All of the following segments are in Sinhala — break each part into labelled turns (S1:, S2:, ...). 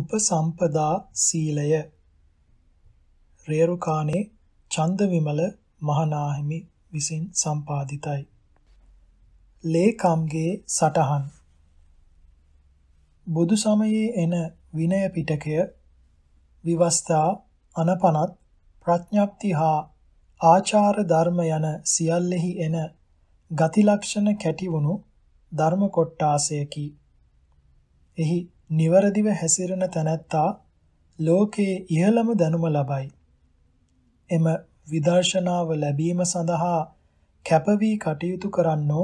S1: උපසම්පදා සීලය රේරුකානේ චන්දවිමල මහනාහිමි විසින් සම්පාදිතයි. ලේකම්ගේ සටහන් බුදු සමයේ එන විනය පිටකය විවස්ථා අනපනත් ප්‍රඥප්ති හා ආචාර ධර්ම යන සියල්ලෙහි එන ගති ලක්ෂණ කැටිවුණු ධර්ම කොටාසයකි. එහි නිවරදිව හැසිරෙන තැනැත්තා ලෝකයේ ඉහළම දැනුම ලබයි. එම විදර්ශනාව ලැබීම සඳහා කැපවී කටයුතු කරන්නෝ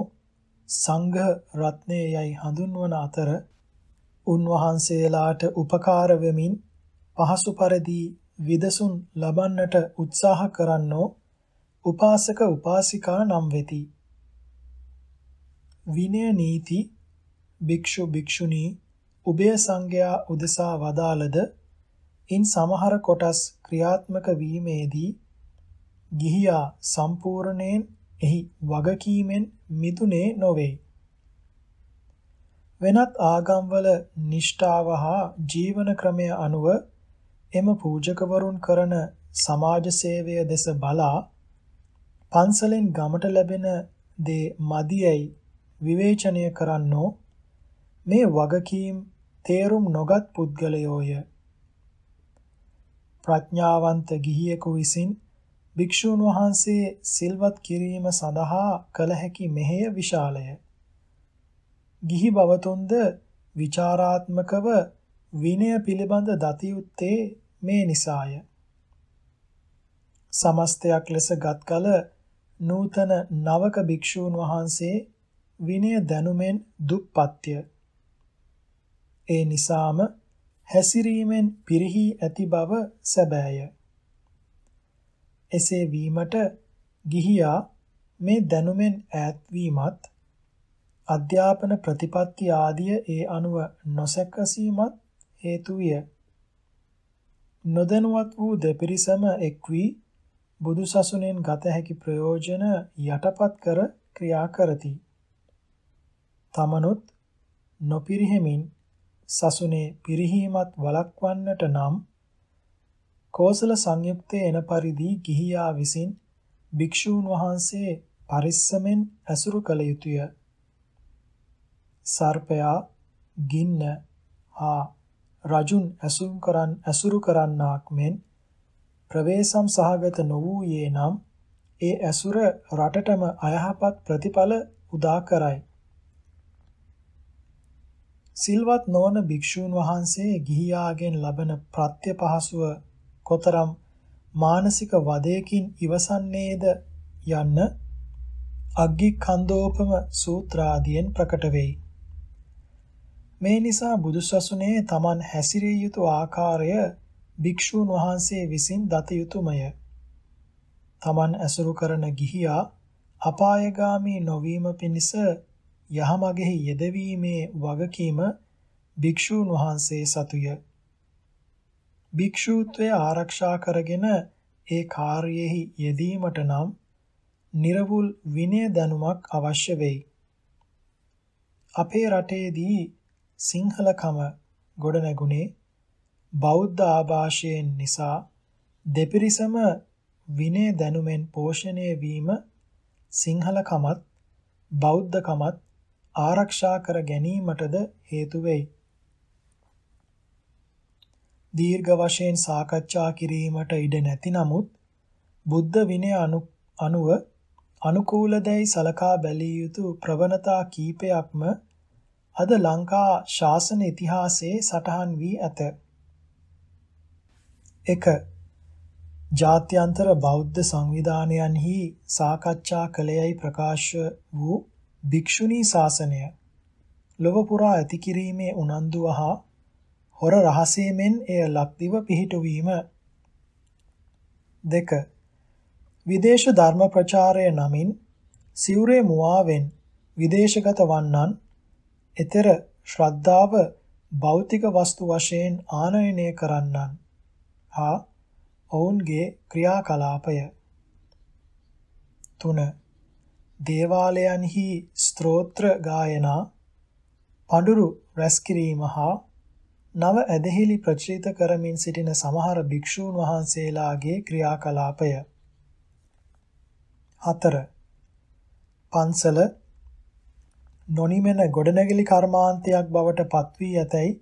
S1: සංඝ රත්නය යයි හඳුන්වන අතර උන්වහන්සේලාට උපකාර වෙමින් පහසු පරිදි විදසුන් ලබන්නට උත්සාහ කරන්නෝ උපාසක උපාසිකා නම් වෙති. විනය නීති භික්ෂු භික්ෂුණී උභය සංගයා උදෙසා වදාළද ඉන් සමහර කොටස් ක්‍රියාත්මක වීමේදී ගිහියා සම්පූර්ණයෙන් එහි වගකීමෙන් මිදුනේ නොවේ. වෙනත් ආගම්වල නිෂ්ඨාව හා ජීවන ක්‍රමය අනුව එම පූජකවරුන් කරන සමාජ සේවය දෙස බලා පන්සලෙන් ගමට ලැබෙන දේ මදියයි විවේචනය කරන්නෝ මේ වගකීම් තේරුම් නොගත් පුද්ගලයෝය. ප්‍රඥාවන්ත ගිහියෙකු විසින් භික්ෂූන් වහන්සේ සිල්වත් කිරීම සඳහා කළ හැකි මෙහෙය විශාලය. ගිහි බවතුන්ද විචාරාත්මකව විනය පිළිබඳ දතියුත්තේ මේ නිසාය. සමස්තයක් ලෙස ගත් කල නූතන නවක භික්ෂූන් වහන්සේ විනය දැනුමෙන් දුප්පත්ය. ඒ නිසාම හැසිරීමෙන් පිරිහි ඇති බව සැබෑය. එසේ වීමට ගිහියා මේ දැනුමෙන් ඈත්වීමත් අධ්‍යාපන ප්‍රතිපත්ති ආදිය ඒ අනුව නොසැකසීමත් හේතු විය. නොදැනුවත් වූ දෙපිරිසම එක් වී බුදු සසුනෙන් ගත හැකි ප්‍රයෝජන යටපත් කර ක්‍රියා කරති. තමනුත් නොපිරිහෙමින් සසුනේ පිරිහීමත් වළක්වන්නට නම් කෝසල සංයුක්තයේ එන පරිදි ගිහියා විසින් භික්ෂූන් වහන්සේ පරිස්සමෙන් ඇසුරු කළ යුතුය. සර්පයා ගින්න හා රජුන් ඇසුම් කරන් ඇසුරු කරන්නාක් මෙන් ප්‍රවේසම් සහගත නොවූයේ නම් ඒ ඇසුර රටටම අයහපත් ප්‍රතිඵල උදා කරයි. සිල්වත් නොවන භික්ෂූන් වහන්සේ ගිහියාගෙන් ලබන ප්‍රත්‍යපහසුව කොතරම් මානසික වදයකින් ඉවසන්නේද යන්න අග්ගිඛන්ධෝපම සූත්‍රාදියෙන් ප්‍රකට වෙයි. මේ නිසා බුදුසසුනේ Taman හැසිරිය යුතු ආකාරය භික්ෂූන් වහන්සේ විසින් දත යුතුයමය. Taman ඇසුරු කරන ගිහියා අපායগামী නොවීම පිණිස යහමගෙහි යෙදවීමේ වගකීම භික්ෂූන් වහන්සේ සතුය. භික්ෂූත්වය ආරක්ෂා කරගෙන ඒ කාර්යෙහි යෙදීමට නම් නිර්වුල් විනය දැනුමක් අවශ්‍ය වෙයි. අපේ රටේදී සිංහලකම ගොඩනැගුණේ බෞද්ධ ආభాෂයෙන් නිසා දෙපිරිසම විනය දැනුමෙන් පෝෂණය වීම සිංහලකමත් බෞද්ධකමත් ආරක්ෂා කර ගැනීමටද හේතු වෙයි. දීර්ඝ වශයෙන් සාකච්ඡා කිරීමට ඉඩ නැති නමුත් බුද්ධ විනය අනුව අනුකූල දැයි සලකා බැලිය යුතු ප්‍රවණතා කීපයක්ම අද ලංකා ශාසන ඉතිහාසයේ සටහන් වී ඇත. 1. ජාත්‍යන්තර බෞද්ධ සංවිධානයන්හි සාකච්ඡා කළයයි ප්‍රකාශ වූ භික්ෂුණී ශාසනය ලොව පුරා ඇති කිරීමේ උනන්දුව හා හොර රහසීමෙන් එය ලක්දිව පිහිටුවීම දෙක විදේශ ධර්ම ප්‍රචාරය නමින් සිවුරේ මුවාවෙන් විදේශගත වන්නන් එතර ශ්‍රද්ධාව භෞතික වස්තු වශයෙන් ආනයනය කරන්නන් හා ඔවුන්ගේ ක්‍රියාකලාපය 3 දේවාලයන්හි ස්තෝත්‍ර ගායනා පඳුරු රැස්කිරීම හා නව ඇදහිලි ප්‍රචලිත කරමින් සිටින සමහර භික්ෂූන් වහන්සේලාගේ ක්‍රියාකලාපය. 4. පන්සල නොනිමෙන ගොඩනැගිලි කර්මාන්තයක් බවට පත්වී ඇතැයි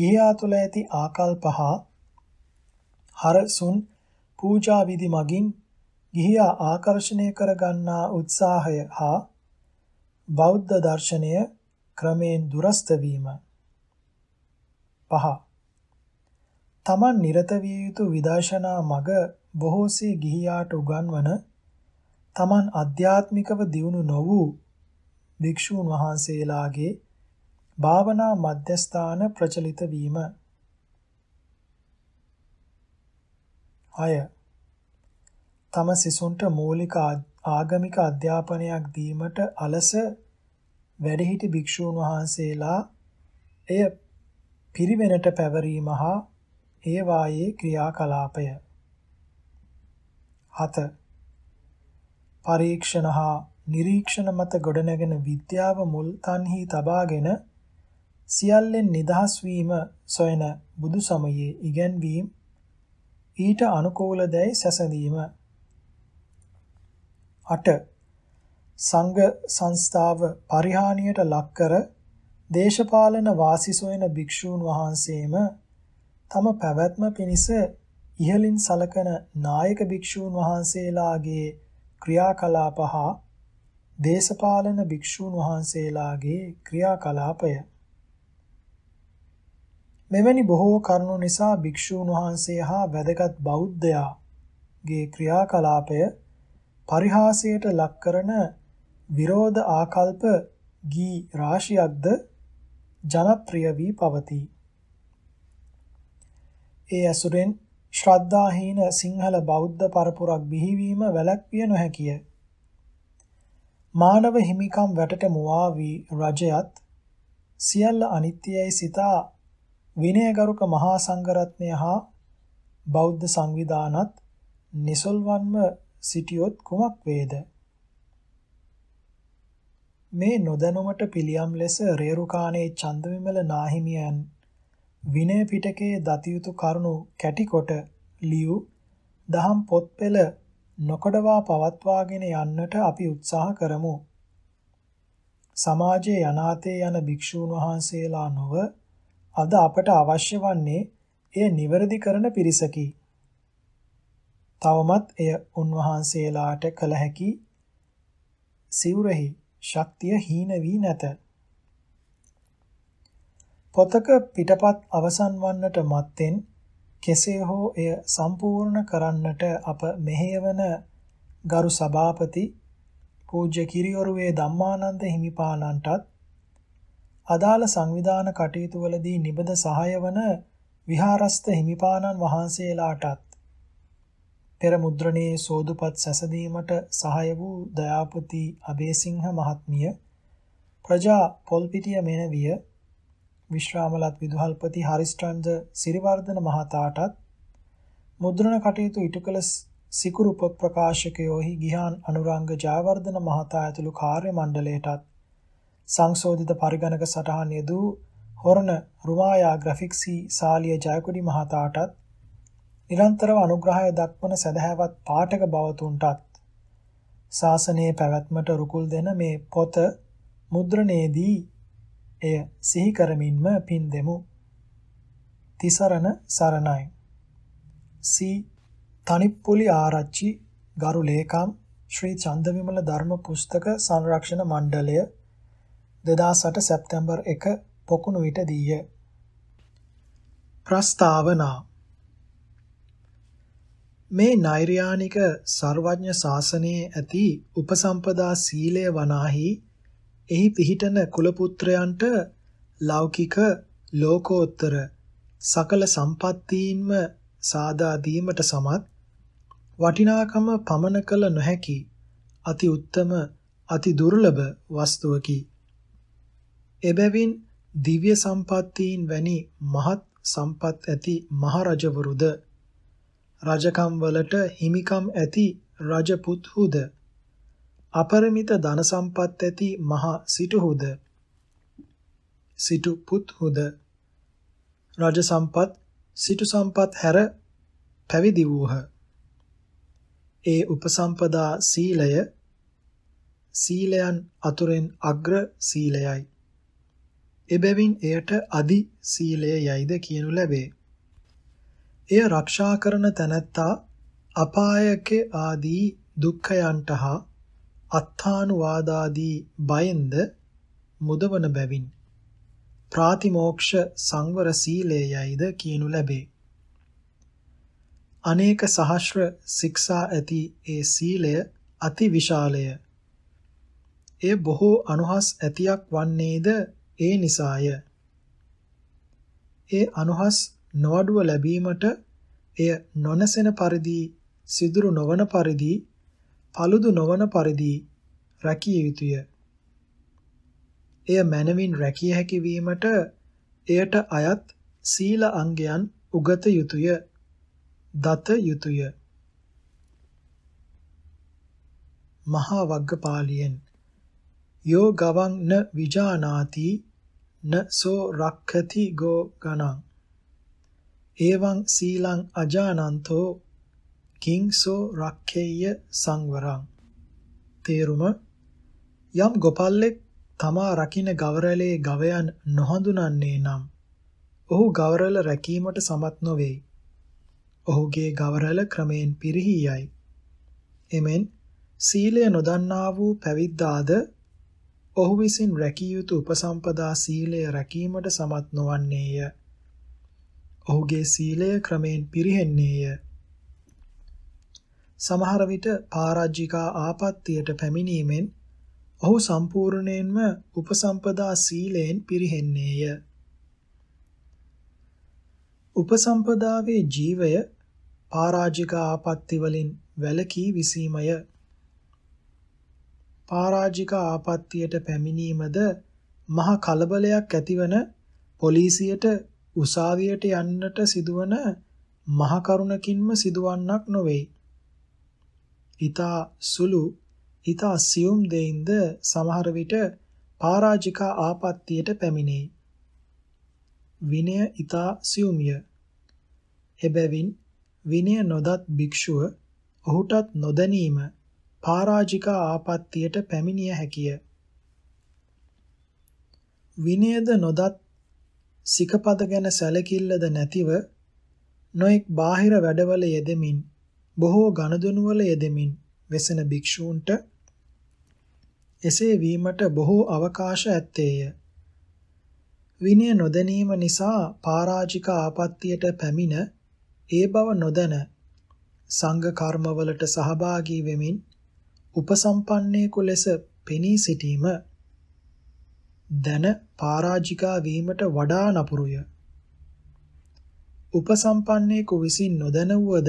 S1: ගිහියා තුළ ඇති ආකල්ප හා හරසුන් පූජා විදි මගින් ගිහියා ආකර්ෂණය කර ගන්නා උත්සාහය හා බෞද්ධ දර්ශනය ක්‍රමයෙන් දුරස්ත වීම. පහ. Taman නිරත විය යුතු විදර්ශනා මග බොහෝසේ ගිහියාට උගන්වන Taman අධ්‍යාත්මිකව දියුණු නො වූ භික්ෂූන් වහන්සේලාගේ භාවනා මධ්‍යස්ථාන ප්‍රචලිත වීම. 6 තම සිසුන්ට මූලික ආගමික අධ්‍යාපනයක් දීමට අලස වැඩහිටි භික්ෂූන් වහන්සේලා එය පිරිවෙනට පැවරීම හා ඒ වායේ ක්‍රියාකලාපය. 7. පරීක්ෂණ හා නිරීක්ෂණ මත ගොඩනැගෙන විද්‍යාව මුල් තන්හි තබාගෙන සියල්ලෙන් නිදහස් වීම සොයන බුදු සමයේ ඉගැන්වීම් ඊට අනුකූල දැයි සැසඳීම 8 සංඝ සංස්ථාව පරිහානියට ලක් කර දේශපාලන වාසි සොයන භික්ෂූන් වහන්සේම තම පැවැත්ම පිණිස ඉහලින් සලකන නායක භික්ෂූන් වහන්සේලාගේ ක්‍රියාකලාප හා දේශපාලන භික්ෂූන් වහන්සේලාගේ ක්‍රියාකලාපය මෙවැනි බොහෝ කරුණු නිසා භික්ෂූන් වහන්සේ හා වැදගත් බෞද්ධයාගේ ක්‍රියාකලාපය පරිහාසයට ලක් කරන විරෝධ ආකල්ප ගී රාශියක්ද ජනප්‍රිය වී පවතී. ඒ ඇසුරෙන් ශ්‍රද්ධාහීන සිංහල බෞද්ධ පරපුරක් බිහිවීම වැළැක්විය නොහැකිය. මානව හිමිකම් වැටට මුවා වී රජයත් සියල්ල අනිත්‍යයි සිතා විනයගරුක මහා සංඝරත්නය හා බෞද්ධ සංවිධානත් නිසල්වන්ම සිටියොත් කුමක් වේද? මේ නොදැනුමට පිළියම් ලෙස රේරුකාණේ චන්දවිමල නාහිමියන් විනය පිටකයේ දතියුතු කරුණු කැටිකොට ලියු දහම් පොත් පෙළ නොකඩවා පවත්වාගෙන යන්නට අපි උත්සාහ කරමු. සමාජයේ අනාථේ යන භික්ෂූන් වහන්සේලා නොව අද අපට අවශ්‍ය වන්නේ එය නිවැරදි කරන පිරිසකි. තවමත් එය උන්වහන්සේලාට කළ හැකි සිවුරෙහි ශක්තිය හීන වී නැත. පොතක පිටපත් අවසන් වන්නට මත්තෙන් කෙසේ හෝ එය සම්පූර්ණ කරන්නට අප මෙහෙයවන ගරු සභාපති පූජ්‍ය කිරියොරුවේ ධම්මානන්ද හිමිපාණන්ටත් අදාළ සංවිධාන කටයුතුවලදී නිබඳ සහාය වන විහාරස්ත හිමිපාණන් වහන්සේලාටත් පෙර මුද්‍රණයේ සෝදුපත් සැසදීමට සහාය වූ දයාපති අබේසිංහ මහත්මිය ප්‍රජා පොල්පිටිය මෙනවිය විශ්‍රාමලත් විදුහල්පති හරිස්චන්ද්‍ර සිරිවර්ධන මහතාටත් මුද්‍රණ කටයුතු ඉටු කළ සිකුරු ප්‍රකාශකයෝහි ගිහාන් අනුරංග ජයවර්ධන මහතා ඇතුළු කාර්ය මණ්ඩලයටත් සංශෝධිත පරිගණක සටහන් යෙදූ හොරණ රුමායා ග්‍රැෆික්සි සාලිය ජයකොඩි මහතාටත් නිරන්තරව අනුග්‍රහය දක්වන සදහැවත් පාඨක බවතුන්ටත් ශාසනයේ පැවැත්මට රුකුල් දෙන මේ පොත මුද්‍රණයේදී එය සිහි කරමින්ම පින් දෙමු. තිසරණ සරණයි. සී තනිප්පුලි ආරච්චි ගරු ලේකම් ශ්‍රී චන්දවිමල ධර්ම පුස්තක සංරක්ෂණ මණ්ඩලය 2008 සැප්තැම්බර් 1 පොකුණු විට දීය. ප්‍රස්තාවනා මේ නෛර්යානික ਸਰවඥ ශාසනයේ ඇති උපසම්පදා සීලය වනාහි එහි පිහිටන කුලපුත්‍රයන්ට ලෞකික ලෝකෝත්තර සකල සම්පත්තීන්ම සාදා දීමට සමත් වටිනාකම පමන කළ නොහැකි අති උත්තම අති දුර්ලභ වස්තුවකි එබැවින් දිව්‍ය සම්පත්තීන් වැනි මහත් සම්පත් ඇති මහරජවරුද රජකම් වලට හිමිකම් ඇති රජපුත්හුද අපරිමිත ධන සම්පත් ඇති මහා සිටුහුද සිටු පුත්හුද රජ සම්පත් සිටු සම්පත් හැර පැවිදි වූහ ඒ උපසම්පදා සීලය සීලයන් අතුරෙන් අග්‍ර සීලයයි එබැවින් එයට අදි සීලය යයිද කියනු ලැබේ එය රක්ෂා කරන තැනැත්තා අපායක ආදී දුක්ඛයන්ට හා අත්තානුවාදාදී බයෙන්ද මුදවන බැවින් ප්‍රාතිමෝක්ෂ සංවර සීලයයිද කියනු ලැබේ. අනේක සහස්‍ර ශික්ෂා ඇති ඒ සීලය අති විශාලය. ඒ බොහෝ අනුහස් ඇතියක් වන්නේද ඒ නිසාය. ඒ අනුහස් නොඅඩුව ලැබීමට එය නොනසෙන පරිදි සිදුරු නොවන පරිදි paludu නොවන පරිදි රැකිය යුතුය. එය මනමින් රැකිය හැකි වීමට එයට අයත් සීල අංගයන් උගත යුතුය. දත යුතුය. මහා වග්ගපාලියෙන් යෝ ගවං න විජානාති නසෝ රක්ඛති ගෝ ගණං එවං සීලං අජානන්තෝ කිංසෝ රක්ඛේය සංවරං තේරුම යම් ගොපල්ලෙක් තමා රකින ගවරලේ ගවයන් නොහඳුනන්නේ නම් ඔහු ගවරල රැකීමට සමත් නොවේ. ඔහුගේ ගවරල ක්‍රමයෙන් පිරිහී යයි. එමෙන් සීලය නොදන්නා වූ පැවිද්දාද ඔහු විසින් රැකිය යුතු උපසම්පදා සීලය රැකීමට සමත් නොවන්නේය. ඔහුගේ සීලය ක්‍රමයෙන් පිරිහෙන්නේය. සමහර විට පරාජිකා ආපත්තියට පැමිණීමෙන් ඔහු සම්පූර්ණයෙන්ම උපසම්පදා සීලයෙන් පිරිහෙන්නේය. උපසම්පදාවේ ජීවය පරාජික ආපත්ති වලින් වැළකී විසීමය. පරාජික ආපත්තියට පැමිණීමද මහ කලබලයක් ඇතිවන පොලිසියට උසාවියට යන්නට සිදුවන මහ කරුණකින්ම සිදුවන්නක් නොවේ. ඊතා සුළු ඊතා සියුම් දෙයින්ද සමහර විට පරාජික ආපත්‍යයට පැමිණේ. විනය ඊතා සියුමිය. එබැවින් විනය නොදත් භික්ෂුව ඔහුටත් නොදැනීම පරාජික ආපත්‍යයට පැමිණිය හැකිය. විනයද නොදත් සිකපද ගැන සැලකිල්ලද නැතිව නොඑක් බාහිර වැඩවල යෙදෙමින් බොහෝ ගනුදෙනුවල යෙදෙමින් වෙසෙන භික්ෂූන්ට එසේ වීමට බොහෝ අවකාශ ඇත්තේය. විනය නොදැනීම නිසා පරාජික ආපත්තියට පැමිණ ඒ බව නොදැන සංඝ කර්මවලට සහභාගී වෙමින් උපසම්පන්නේකු ලෙස පෙනී සිටීම දැන පරාජිකා වීමට වඩා නපුරුය. උපසම්පන්නයෙකු විසින් නොදැනුවද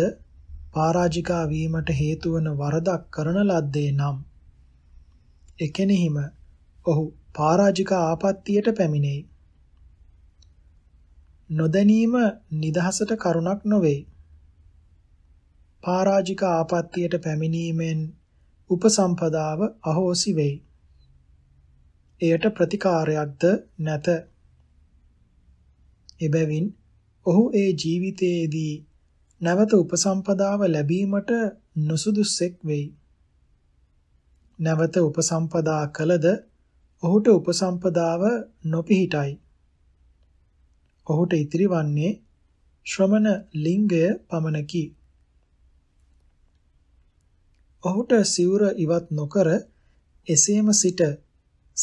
S1: පරාජිකා වීමට හේතු වන වරදක් කරන ලද්දේ නම් එකෙනෙහිම ඔහු පරාජික ආපත්තියට පැමිණෙයි. නොදැනීම නිදහසට කරුණක් නොවේ. පරාජික ආපත්තියට පැමිණීමෙන් උපසම්පදාව අහෝසි වෙයි. එයට ප්‍රතිකාරයක්ද නැත. එබැවින් ඔහු ඒ ජීවිතයේදී නැවත උපසම්පදාව ලැබීමට නුසුදුස්සෙක් වෙයි. නැවත උපසම්පදා කළද ඔහුට උපසම්පදාව නොපිහිටයි. ඔහුට ඉතිරි වන්නේ ශ්‍රමණ ලිංගය පමණකි. ඔහුට සිවුර ඉවත් නොකර එසේම සිට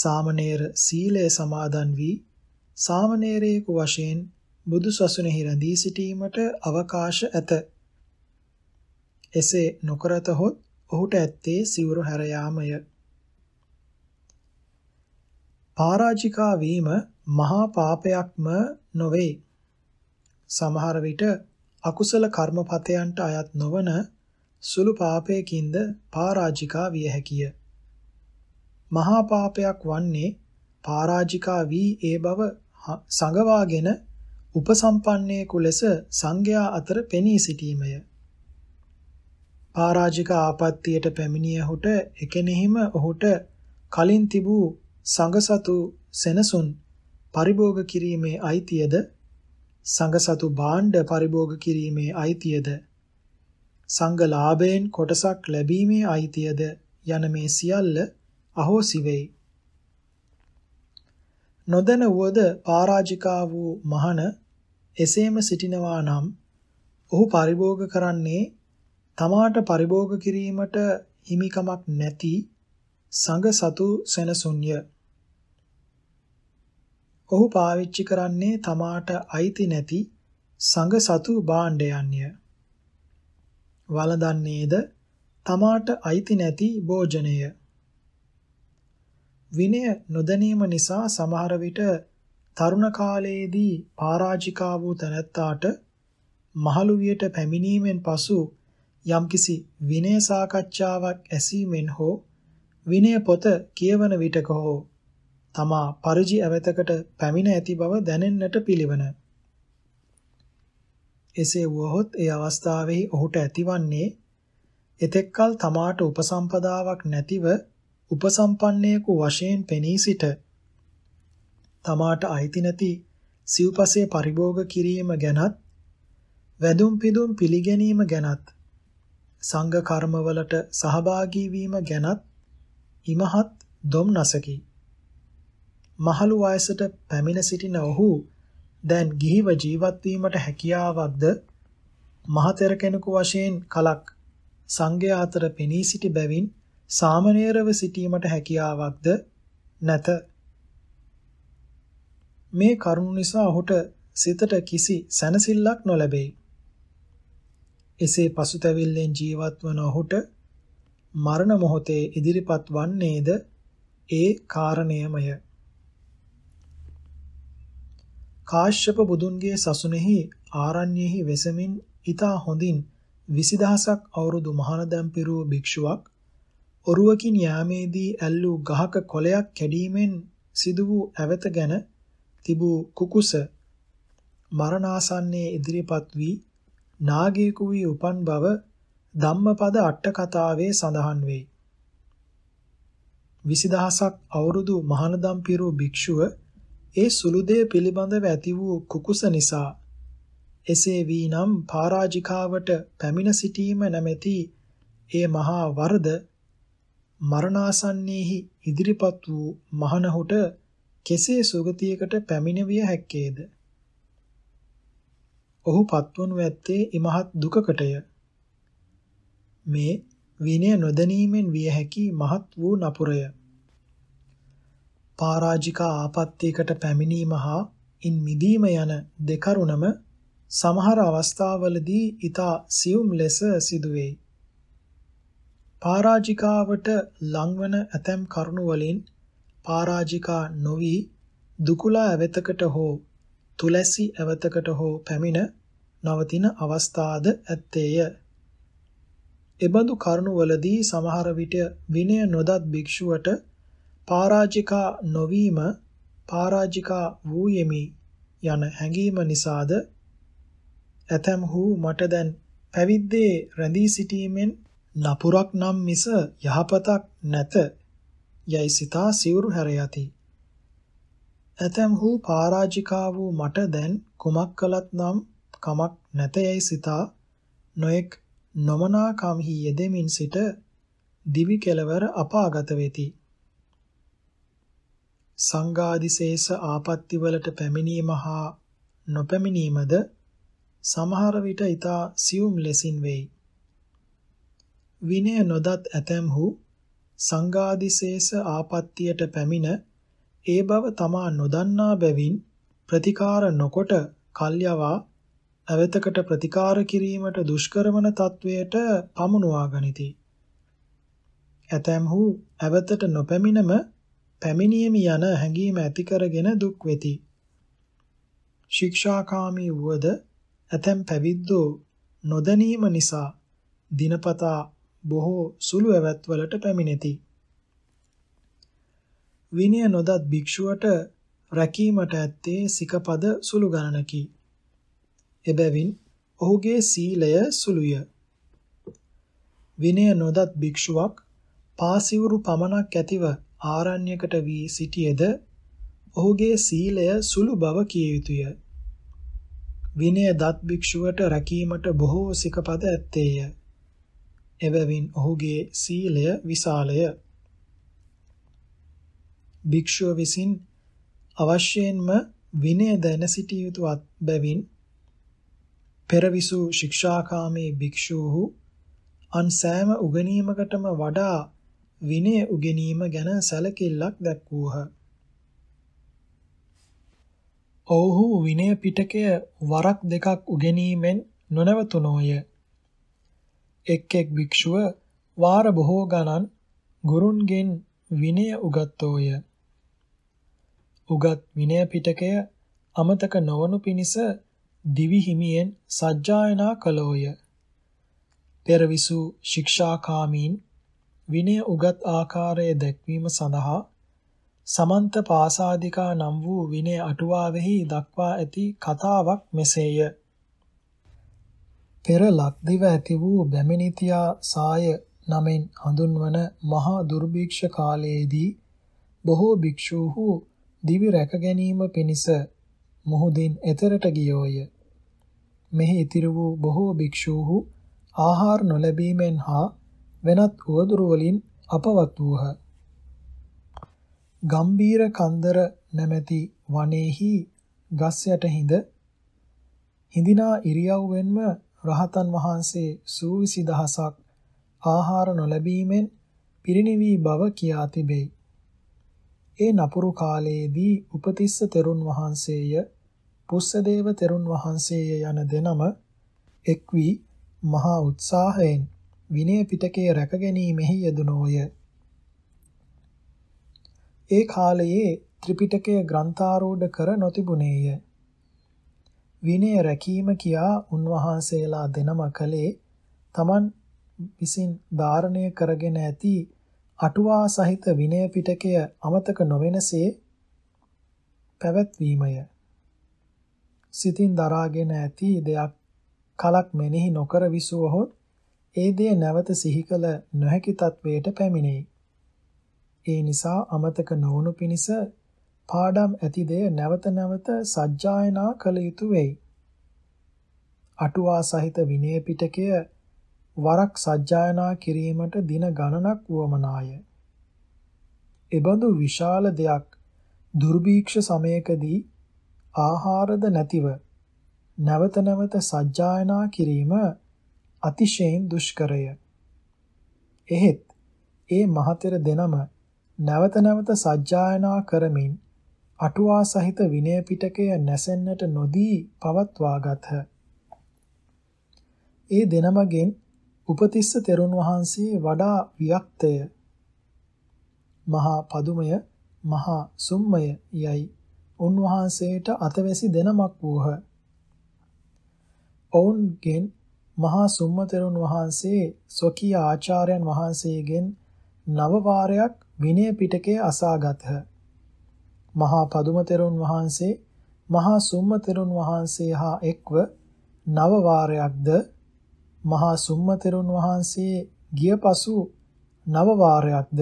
S1: සාමණේර සීලය සමාදන් වී සාමණේරයෙකු වශයෙන් බුදු සසුනේහි රැඳී සිටීමට අවකාශ ඇත. එසේ නොකරතහොත් ඔහුට ඇත්තේ සිවුරු හැර යාමය. පරාජිකා වීම මහා පාපයක්ම නොවේ. සමහර විට අකුසල කර්මපතයන්ට අයත් නොවන සුළු පාපයකින්ද පරාජිකා විය හැකිය. මහා පාපයක් වන්නේ පරාජිකා වී ඒ බව සංගවාගෙන උපසම්පන්නයෙකු ලෙස සංඝයා අතර පෙනී සිටීමය. පරාජික ආපත්‍යයට පැමිණියහුට එකෙනෙහිම ඔහුට කලින් තිබූ සංඝසතු සෙනසුන් පරිභෝග කිරීමේ අයිතියද සංඝසතු භාණ්ඩ පරිභෝග කිරීමේ අයිතියද සංඝ ලාභයෙන් කොටසක් ලැබීමේ අයිතියද යන මේ සියල්ල අහෝසි වෙයි. නොදැන වුවද පරාජිකා වූ මහන එසේම සිටිනවා නම් ඔහු පරිභෝග කරන්නේ තමාට පරිභෝග කිරීමට හිමිකමක් නැති සංඝ සතු සෙනසුන්ය. ඔහු පාවිච්චි කරන්නේ තමාට අයිති නැති සංඝ සතු භාණ්ඩයන්ය. වලදන්නේද තමාට අයිති නැති භෝජනය. විනය නොදැනීම නිසා සමහර විට තරුණ කාලයේදී පරාජිකා වූ තැනැත්තාට මහලු වියට පැමිණීමෙන් පසු යම්කිසි විනය සාකච්ඡාවක් ඇසීමෙන් හෝ විනය පොත කියවන විටක හෝ තමා පරිජි ඇවතකට පැමිණ ඇති බව දැනෙන්නට පිළිවන. එසේ වුවහොත් ඒ අවස්ථාවේ ඔහුට ඇතිවන්නේ එතෙක්කල් තමාට උපසම්පදාවක් නැතිව උපසම්පන්නයෙකු වශයෙන් පෙනී සිට තමාට අයිති නැති සිව්පසේ පරිභෝග කිරීම ගැනත් වැදුම් පිදුම් පිළිගැනීම ගැනත් සංඝ කර්මවලට සහභාගී වීම ගැනත් ඉමහත් දුම්නසකි. මහලු වයසට පැමිණ සිටින ඔහු දැන් ගිහිව ජීවත් වීමට හැකියාවක්ද මහතෙර කෙනෙකු වශයෙන් කලක් සංඝයා අතර පෙනී සිටි බැවින් සාමණේරව සිටීමට හැකියාවක්ද නැත. මේ කරුණ නිසා ඔහුට සිතට කිසි සැනසෙල්ලක් නොලැබේ. එසේ පසුතැවිල්ලෙන් ජීවත් වන ඔහුට මරණ මොහොතේ ඉදිරිපත් වන්නේද ඒ කාරණයමය. කාශ්‍යප බුදුන්ගේ සසුනේහි ආරණ්‍යෙහි වෙසමින් ඊතා හොඳින් 20000ක් අවුරුදු මහානදම් පිරූ භික්ෂුවක් ඔරුවකින් යාමේදී ඇල්ලූ ගහක කොළයක් කැඩීමෙන් සිදු වූ ඇවත ගැන තිබූ කුකුස මරණාසන්නයේ ඉදිරිපත් වී නාගයෙකු වී උපන් බව ධම්මපද අට කතාවේ සඳහන් වෙයි. 20000ක් අවුරුදු මහානදම් පිරූ භික්ෂුව ඒ සුළු දෙය පිළිබඳව ඇති වූ කුකුස නිසා එසේ වීනම් පරාජිකාවට පැමිණ සිටීම නැමැති ඒ මහා වරද මරණාසන්නේහි ඉදිරිපත් වූ මහණහුට කෙසේ සුගතියකට පැමිණවිය හැක්කේද? ඔහු පත්වනු ඇත්තේ ඉමහත් දුකකටය. මේ විනය නොදැනීමෙන් විය හැකි මහත් වූ නපුරය. පරාජික ආපත්‍යයකට පැමිණීම හා ඉන් මිදීම යන දෙකරුණම සමහර අවස්ථාවලදී ඊට සියුම් ලෙස සිදුවේයි. පරාජිකාවට ලංවන ඇතැම් කරුණු වලින් පරාජිකා නොවි දුකුලා ඇවතකට හෝ තුලැසි ඇවතකට හෝ පැමිණ නවතින අවස්ථාද ඇත්තේය. එබඳු කරුණු වලදී සමහර විට විනය නොදත් භික්ෂුවට පරාජිකා නොවීම පරාජිකා වූයෙමි යන හැඟීම නිසාද ඇතැම්හු මට දැන් පැවිද්දේ රැඳී සිටීමෙන් නපුරක් නම් මිස යහපතක් නැත යයි සිතා සිවුරු හැර යති. ඇතැම්හු පරාජිකා වූ මට දැන් කුමක් කළත් නම් කමක් නැත යයි සිතා නොඑක් නොමනාකම්හි යෙදෙමින් සිට දිවි කෙලවර අපාගත වෙති. සංඝාදිශේෂ ආපත්තිවලට පැමිණීම හා නොපැමිණීමද සමහර විට ඊතා සියුම් ලෙසින් වෙයි. විනය නොදත් ඇතැම්හු සංඝාදිශේෂ ආපත්තියට පැමිණ ඒ බව තමා නොදන්නා බැවින් ප්‍රතිකාර නොකොට කල්යවා ඇවතකට ප්‍රතිකාර කිරීමට දුෂ්කරමන තත්වයට පමුණුවා ගනිති. ඇතැම්හු ඇවතට නොපැමිණම පැමිණීම යන හැඟීම ඇති කරගෙන දුක් වෙති. ශික්ෂාකාමී වුවද ඇතැම් පැවිද්දෝ නොදැනීම නිසා දිනපතා බොහෝ සුළු ඇවැත්වලට පැමිණෙති. විනය නොදත් භික්ෂුවට රැකීමට ඇත්තේ සිකපද සුළු ගණනකි. එබැවින් ඔහුගේ සීලය සුළුය. විනය නොදත් භික්ෂුවක් පාසිවුරු පමණක් ඇතිව ආරණ්‍යකට වී සිටියේද ඔහුගේ සීලය සුළු බව කිය යුතුය. විනය දත් භික්ෂුවට රැකීමට බොහෝ සිකපද ඇත්තේය. එබැවින් ඔහුගේ සීලය විශාලය. භික්ෂුව විසින් අවශ්‍යයෙන්ම විනය දැන සිටිය යුතු බැවින් පෙරවිසු ශික්ෂාකාමී භික්ෂූහු අන් සෑම උගනීමකටම වඩා විනය උගෙනීම ගැන සැලකිල්ලක් දැක්වූහ. ඔවුහු විනය පිටකය වරක් දෙකක් උගෙනීමෙන් නොනවතුනෝය. එක් එක් භික්ෂුව වාර බොහෝ ගණන් ගුරුන්ගෙන් විනය උගත්තෝය. උගත් විනය පිටකය අමතක නොවනු පිණිස දිවි හිමියෙන් සජ්ජායනා කළෝය. පෙරවිසු ශික්ෂාකාමීන් විනය උගත් ආකාරය දැක්වීම සඳහා සමන්ත පාසාදිකා නම් වූ විනය අටුවාවෙහි දක්වා ඇති කතාවක් මෙසේය. පෙර ලක්දිව ඇති වූ බැමිණිතියා සාය නමින් හඳුන්වන මහා දුර්භික්ෂ කාලයේදී බොහෝ භික්ෂූහු දිවි රැක ගැනීම පිණිස මුහුදින් එතරට ගියෝය. මෙහි ඉතිරි වූ බොහෝ භික්ෂූහු ආහාර නොලැබීමෙන් හා වෙනත් උවදුරු වලින් අපවත් වූහ. ගම්බීර කන්දර නැමැති වනේහි ගස් යට හිඳ හිඳිනා ඉරියව්වෙන්ම රහතන් වහන්සේ සූවිසි දහසක් ආහාර නොලැබීමෙන් පිරිණිවී බව කියා තිබේ. ඒ නපුරු කාලයේදී උපතිස්ස තෙරුන් වහන්සේය පුස්සදේව තෙරුන් වහන්සේය යන දෙනම එක් වී මහා උත්සාහයෙන් විනය පිටකයේ රැකගැනීමෙහි යෙදුණෝය. ඒ කාලයේ ත්‍රිපිටකය ග්‍රන්ථාරූඪ කර නොතිබුණේය. විනය රැකීම කියා උන්වහන්සේලා දෙනම කලේ තමන් විසින් ධාරණය කරගෙන ඇති අටුවා සහිත විනය පිටකය අමතක නොවෙනසේ පැවැත්වීමය. සිතින් දරාගෙන ඇති දෙයක් කලක් මෙනෙහි නොකර විසුවහොත් ඒ දේ නැවත සිහි කළ නොහැකි තත්වයට පැමිණෙයි. ඒ නිසා අමතක නොවුණු පිණිස පාඩම් ඇති දෙය නැවත නැවත සජ්ජායනා කළ යුතු වෙයි. අටුවා සහිත විනය පිටකය වරක් සජ්ජායනා කිරීමට දින ගණනක් වුවමනාය. එබඳු විශාල දෙයක් දුර්භීක්ෂ සමයකදී ආහාරද නැතිව නැවත නැවත සජ්ජායනා කිරීම අතිශයින් දුෂ්කරය. එහෙත් ඒ මහතෙර දෙනම නැවත නැවත සජ්ජායනා කරමින් අටුවා සහිත විනය පිටකය නැසෙන්නට නොදී පවත්වා ගත. ඒ දෙනමගෙන් උපතිස්ස තෙරුන් වහන්සේ වඩා වික්තය මහා පදුමය මහා සුම්මය යයි උන්වහන්සේට අතවැසි දෙනමක් වූහ. ඔවුන්ගෙන් මහා සුම්මතරුන් වහන්සේ ස්වකීය ආචාර්යයන් වහන්සේගෙන් නව වාරයක් විනය පිටකය අසාගතහ. මහා පදුම තෙරුන් වහන්සේ මහා සුම්ම තෙරුන් වහන්සේ හා එක්ව නව වාරයක්ද මහා සුම්ම තෙරුන් වහන්සේ ගිය පසු නව වාරයක්ද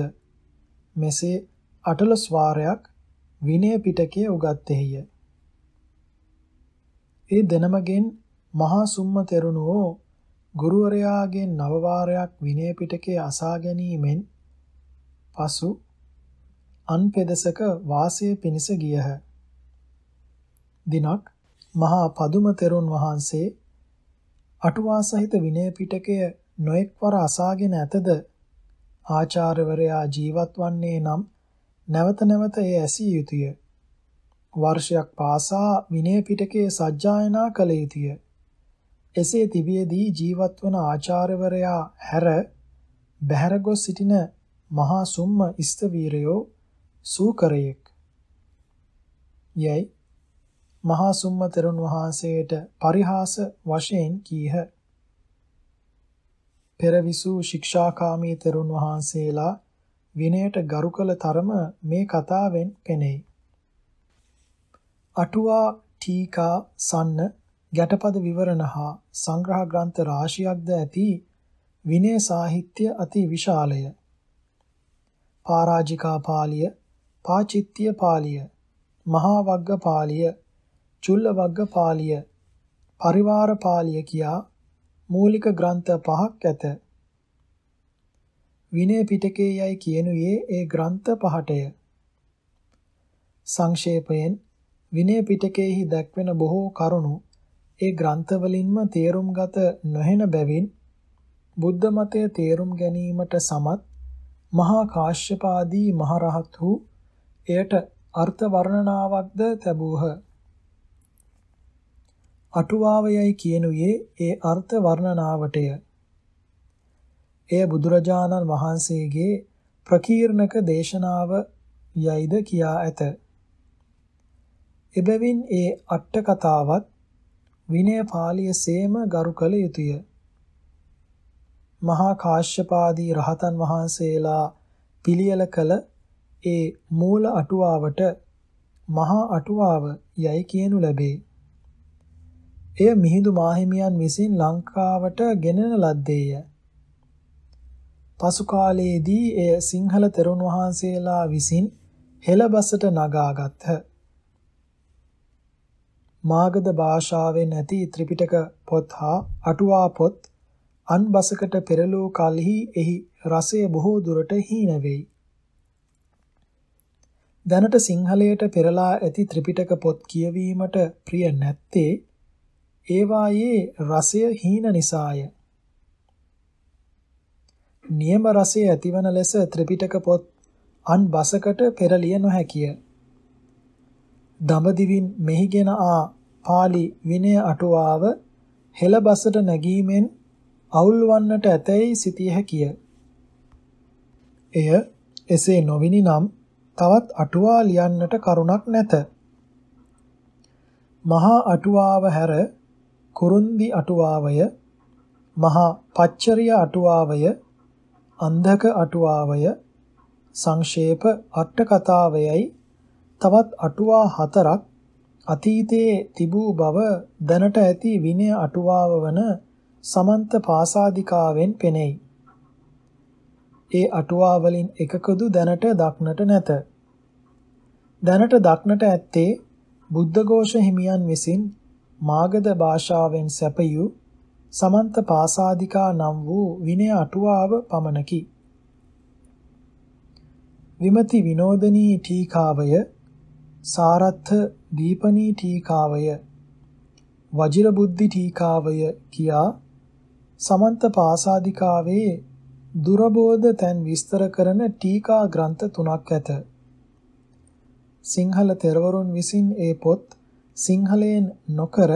S1: මෙසේ අටලොස් වාරයක් විනය පිටකයේ උගත්තේය. ඒ දෙනමගෙන් මහා සුම්ම තෙරුණෝ ගුරුවරයාගෙන් නව වාරයක් විනය පිටකයේ අසා ගැනීමෙන් පසු අන්පෙදසක වාසය පිණිස ගියහ. දිනක් මහා පදුම තෙරුන් වහන්සේ අටුවා සහිත විනය පිටකය නොඑක්වර අසාගෙන ඇතද ආචාර්යවරයා ජීවත් වන්නේ නම් නැවත නැවත ඒ ඇසිය යුතුය. වර්ෂයක් පාසා විනය පිටකයේ සජ්ජායනා කළ යුතුය. එසේ තිබියදී ජීවත් වන ආචාර්යවරයා හැර බැහැර ගොස් සිටින මහා සුම්ම ඉස්තවීරයෝ සූකරයෙක් යයි මහා සුම්ම තෙරුන් වහන්සේට පරිහාස වශයෙන් කීහ. පෙරවිසු ශික්ෂාකාමී තෙරුන් වහන්සේලා විනයට ගරු කළ තරම මේ කතාවෙන් පෙනෙයි. අටුවා ටීකා සන්න ගැටපද විවරණ හා සංග්‍රහ ග්‍රන්ථ රාශියක්ද ඇති විනය සාහිත්‍ය අති විශාලය. පරාජිකා පාළිය පාචිත්‍ය පාළිය, මහා වග්ග පාළිය, චුල්ල වග්ග පාළිය, පරිවාර පාළිය කියා මූලික ග්‍රන්ථ පහක් ඇත. විනය පිටකේ යයි කියනුවේ ඒ ග්‍රන්ථ පහටය. සංක්ෂේපයෙන් විනය පිටකයේහි දැක්වෙන බොහෝ කරුණු ඒ ග්‍රන්ථවලින්ම තේරුම්ගත නොහෙන බැවින් බුද්ධ මතය තේරුම් ගැනීමට සමත් මහා කාශ්‍යපාදී මහරහත් වූ එයට අර්ථ වර්ණනාවක්ද ලැබූහ. අටුවාවයයි කියනුවේ ඒ අර්ථ වර්ණනාවටය. එය බුදුරජාණන් වහන්සේගේ ප්‍රකීර්ණක දේශනාව යයිද කියා ඇත. එබැවින් ඒ අට කතාවත් විනය පාළියසේම ගරු කළ යුතුය. මහා කාශ්‍යපාදී රහතන් වහන්සේලා පිළියෙල කළ ඒ මූල අටුවාවට මහා අටුවාව යයි කියනු ලැබේ. එය මිහිඳු මාහිමියන් විසින් ලංකාවට ගෙනෙන ලද්දේය. පසු කාලයේදී එය සිංහල තෙරුන් වහන්සේලා විසින් හෙළබසට නගාගත්හ. මාගධ භාෂාවෙන් ඇති ත්‍රිපිටක පොත් හා අටුවා පොත් අන්බසකට පෙරළූ කලෙහි එහි රසය බොහෝ දුරට හීන වෙයි. දැනට සිංහලයට පෙරලා ඇති ත්‍රිපිටක පොත් කියවීමට ප්‍රිය නැත්තේ ඒවායේ රසය හීන නිසාය. නියම රසය ඇතිවන ලෙස ත්‍රිපිටක පොත් අන් බසකට පෙරලිය නොහැකිය. දඹදිවින් මෙහිගෙන ආ pāli විනය අටුවාව හෙළ බසට නැගීමෙන් අවුල් වන්නට ඇතැයි සිතිය හැකිය. එය එසේ නොවිනි නම් තවත් අටුවා ලියන්නට කරුණක් නැත. මහා අටුවාව හැර කුරුන්දි අටුවාවය මහා පච්චරිය අටුවාවය අන්ධක අටුවාවය සංක්ෂේප අට කතාවයයි තවත් අටුවා හතරක් අතීතයේ තිබූ බව දැනට ඇති විනය අටුවාව වන සමන්ත පාසාදිකාවෙන් පෙනෙයි. ඒ අටුවා වලින් එකකදු දැනට දක්නට නැත. දැනට දක්නට ඇත්තේ බුද්ධඝෝෂ හිමියන් විසින් මාගධ භාෂාවෙන් සැපයූ සමන්ත පාසාదికා නම් වූ විනය අටුවාව පමණකි. විමති විනෝදනී ටීකාවය සාරත්ථ දීපනී ටීකාවය වජිරබුද්ධි ටීකාවය කියා සමන්ත පාසාదికාවේ දුරබෝධ තැන් විස්තර කරන ටීකා ග්‍රන්ථ තුනක් ඇත. සිංහල තෙරවරුන් විසින් ඒ පොත් සිංහලයෙන් නොකර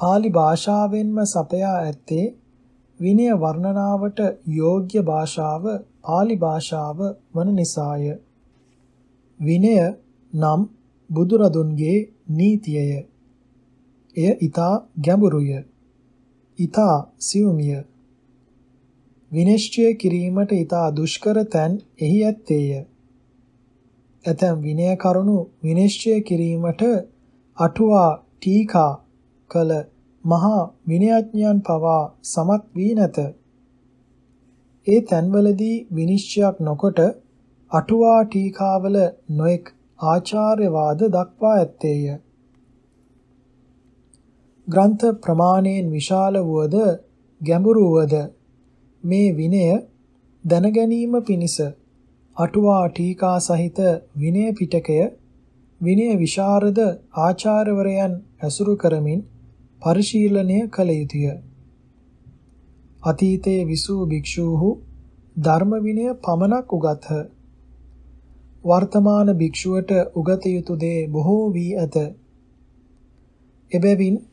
S1: pāli භාෂාවෙන්ම සපයා ඇත්තේ විනය වර්ණනාවට යෝග්‍ය භාෂාව pāli භාෂාව වන නිසාය. විනය නම් බුදුරදුන්ගේ නීතියය. එය ඊතා ගැඹුරුය. ඊතා සියුමිය. විනිශ්චය කිරීමට ඊතා දුෂ්කර තැන් එහි ඇත්තේය. ඇතැම් විනය කරුණු විනිශ්චය කිරීමට අටුවා ටීකා කළ මහා විනයඥයන් පවා සමත් වී නැත. ඒ තැන්වලදී විනිශ්චයක් නොකොට අටුවා ටීකාවල නොඑක් ආචාර්යවාද දක්වා ඇත්තේය. ග්‍රන්ථ ප්‍රමාණයෙන් විශාල වුවද ගැඹුරු වුවද මේ විනය දැනගැනීම පිණිස අටුවා ටීකා සහිත විනය පිටකය විනය විශාරද ආචාර්යවරයන් ඇසුරු කරමින් පරිශීලනය කළ යුතුය. අතීතයේ විසූ භික්ෂූහු ධර්ම විනය පමණක් උගත්හ. වර්තමාන භික්ෂුවට උගත යුතු දේ බොහෝ වී ඇත. එබැවින්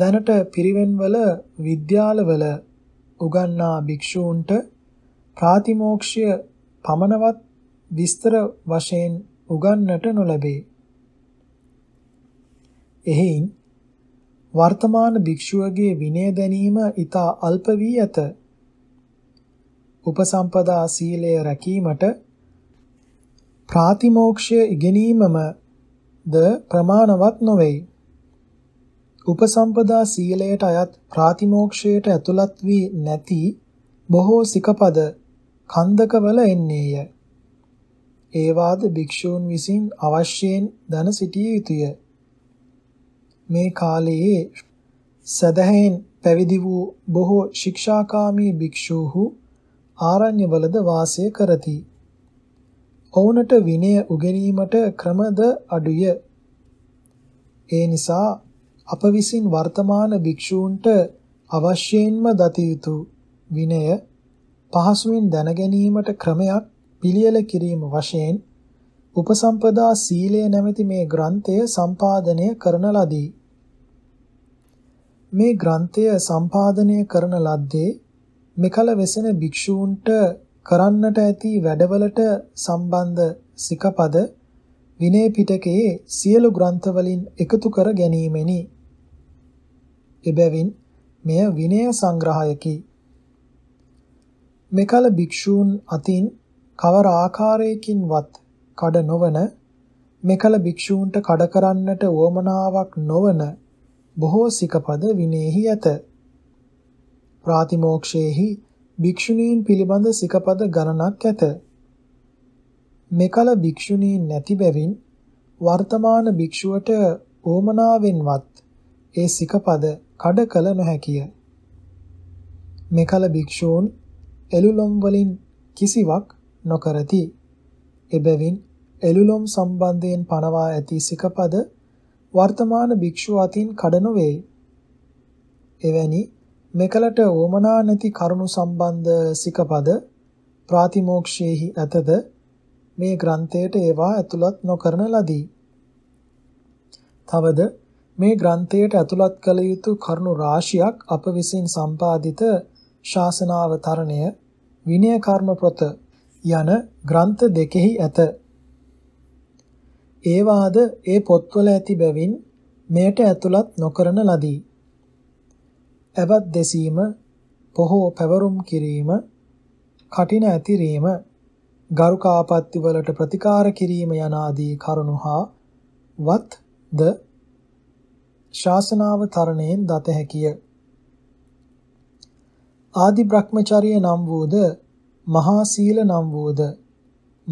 S1: දැනට පිරිවෙන්වල විද්‍යාලවල උගන්නා භික්ෂූන්ට ප්‍රාතිමෝක්ෂය පමණවත් විස්තර වශයෙන් උගන්වන්නට නොලැබේ. එහෙයින් වර්තමාන භික්ෂුවගේ විනය දැනීම ඊතා අල්ප වී ඇත. උපසම්පදා සීලය රැකීමට ප්‍රාතිමෝක්ෂය ඉගෙනීමම ද ප්‍රමාණවත් නොවේයි. උපසම්පදා සීලයට අයත් ප්‍රාතිමෝක්ෂයට ඇතුළත් වී නැති බොහෝ සිකපද කන්දකවල එන්නේය. ඒවාද භික්ෂූන් විසින් අවශ්‍යයෙන් දන සිටිය යුතුය. මේ කාලයේ සදහෙන් පැවිදි වූ බොහෝ ශික්ෂාකාමී භික්ෂූහු ආරණ්‍යවලද වාසය කරති. ඔවුනට විනය උගෙනීමට ක්‍රමද අඩුය. ඒ නිසා අප විසින් වර්තමාන භික්ෂූන්ට අවශ්‍යයෙන්ම දතිය යුතු විනය පහසුවෙන් දැනගැනීමට ක්‍රමයක් පිළියෙල කිරීම වශයෙන් උපසම්පදා සීලය නැමැති මේ ග්‍රන්ථය සම්පාදනය කරන ලදී. මේ ග්‍රන්ථය සම්පාදනය කරන ලද්දේ මෙකල වෙසෙන භික්ෂූන්ට කරන්නට ඇති වැඩවලට සම්බන්ධ සිකපද විනය පිටකයේ සියලු ග්‍රන්ථවලින් එකතු කර ගැනීමෙනි. එබැවින් මෙය විනය සංග්‍රහයකි. මෙකල භික්ෂූන් අතින් කවර ආකාරයකින්වත් කඩ නොවන මෙකල භික්ෂූන්ට කඩ කරන්නට වොමනාවක් නොවන බොහෝ සිකපද විනේහි ඇත. ප්‍රාතිමෝක්ෂේහි භික්ෂුණීන් පිළිබඳ සිකපද ගණනක් ඇත. මෙකල භික්ෂුණීන් නැති බැවින් වර්තමාන භික්ෂුවට ඕමනාවෙන්වත් ඒ සිකපද කඩ කළ නොහැකිය. මෙකල භික්ෂූන් එළුලොම් වලින් කිසිවක් නොකරති. එබැවින් එළුලොම් සම්බන්ධයෙන් පනවා ඇති සිකපද වර්තමාන භික්ෂුව අතින් කඩ නොවේ. එවැනි මෙකලට වමනා නැති කරුණු සම්බන්ධ සිකපද ප්‍රාතිමෝක්ෂයේහි ඇතද මේ ග්‍රන්ථයට ඒවා ඇතුළත් නොකරන ලදී. තවද මේ ග්‍රන්ථයට ඇතුළත් කළ යුතු කරුණු රාශියක් අප විසින් සම්පාදිත ශාසනාවතරණය විනය කර්ම පොත යන ග්‍රන්ථ දෙකෙහි ඇත. ඒවාද ඒ පොත්වල ඇති බැවින් මෙයට ඇතුළත් නොකරන ලදී. ඇවත් දෙසීම, පොහෝ පැවරුම් කිරීම, කටින ඇතිරීම, ගරුකාපත්ති වලට ප්‍රතිකාර කිරීම යනාදී කරුණු හා වත් ද ශාසනාව තරණයෙන් දත හැකිය. ආදි බ්‍රහ්මචර්ය නම් වූද මහා සීල නම් වූද